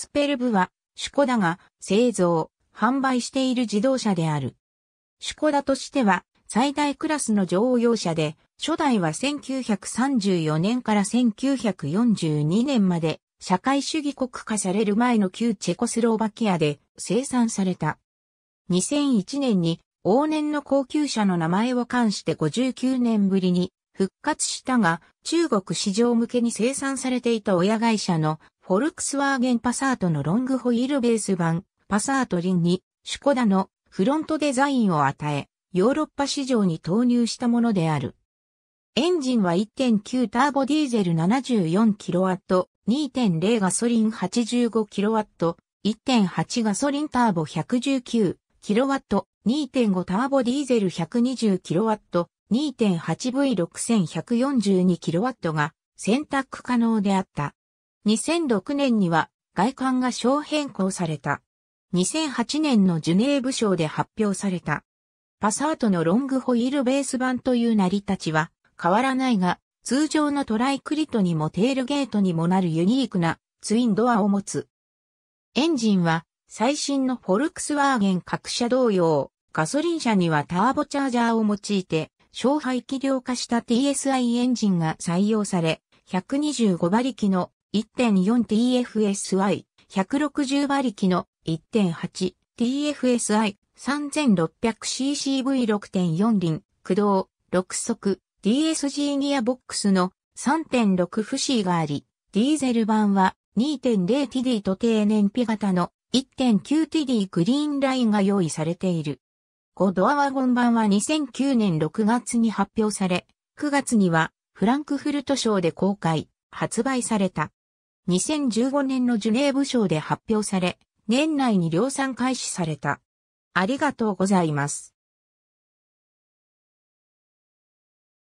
スペルブは、シュコダが製造、販売している自動車である。シュコダとしては、最大クラスの乗用車で、初代は1934年から1942年まで、社会主義国化される前の旧チェコスローバキアで生産された。2001年に往年の高級車の名前を冠して59年ぶりに復活したが中国市場向けに生産されていた親会社のフォルクスワーゲンパサートのロングホイールベース版、パサートリンに、シュコダのフロントデザインを与え、ヨーロッパ市場に投入したものである。エンジンは1.9ターボディーゼル 74kW、2.0ガソリン 85kW、1.8ガソリンターボ 119kW、2.5ターボディーゼル 120kW、2.8V6142kW が選択可能であった。2006年には外観が小変更された。2008年のジュネーブ賞で発表された。パサートのロングホイールベース版という成り立ちは変わらないが、通常のトライクリトにもテールゲートにもなるユニークなツインドアを持つ。エンジンは最新のフォルクスワーゲン各社同様、ガソリン車にはターボチャージャーを用いて、小排気量化した TSI エンジンが採用され、125馬力の 1.4TFSI、160馬力の 1.8TFSI、3600ccV6.4 輪、駆動、6速、DSG ギアボックスの3.6フシがあり、ディーゼル版は 2.0TD と低燃費型の 1.9TD グリーンラインが用意されている。5ドアワゴン版は2009年6月に発表され、9月にはフランクフルト賞で公開、発売された。2015年のジュネーブ賞で発表され、年内に量産開始された。ありがとうございます。